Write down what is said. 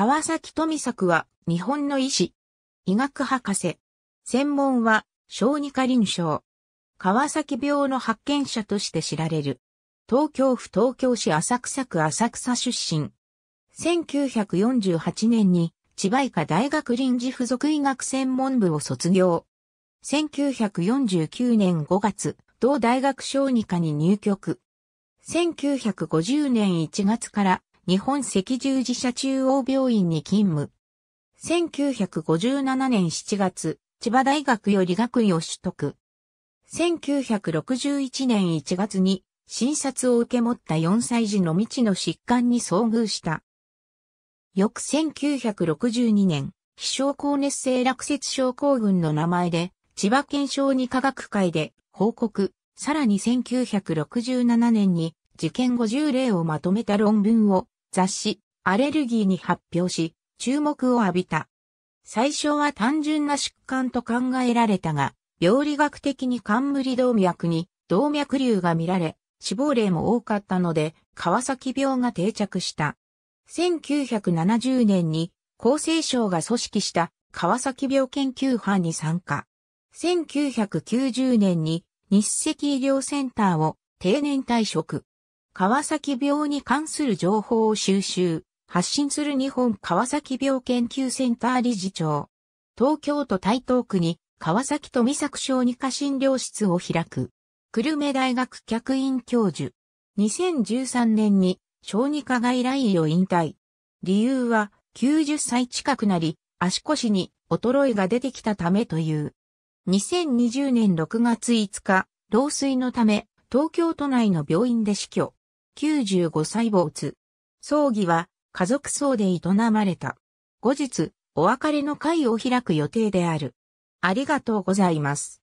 川崎富作は日本の医師。医学博士。専門は小児科臨床。川崎病の発見者として知られる。東京府東京市浅草区浅草出身。1948年に千葉医科大学臨時附属医学専門部を卒業。1949年5月、同大学小児科に入局。1950年1月から日本赤十字社中央病院に勤務。1957年7月、千葉大学より学位を取得。1961年1月に診察を受け持った4歳児の未知の疾患に遭遇した。翌1962年、飛翔高熱性落雪症候群の名前で、千葉県小児科学会で報告、さらに1967年に、事件50例をまとめた論文を雑誌、アレルギーに発表し、注目を浴びた。最初は単純な疾患と考えられたが、病理学的に冠動脈に動脈瘤が見られ、死亡例も多かったので、川崎病が定着した。1970年に厚生省が組織した川崎病研究班に参加。1990年に日赤医療センターを定年退職。川崎病に関する情報を収集、発信する日本川崎病研究センター理事長。東京都台東区に川崎と美作小児科診療室を開く。久留米大学客員教授。2013年に小児科外来医を引退。理由は90歳近くなり、足腰に衰えが出てきたためという。2020年6月5日、老衰のため、東京都内の病院で死去。95歳没。葬儀は家族葬で営まれた。後日、お別れの会を開く予定である。ありがとうございます。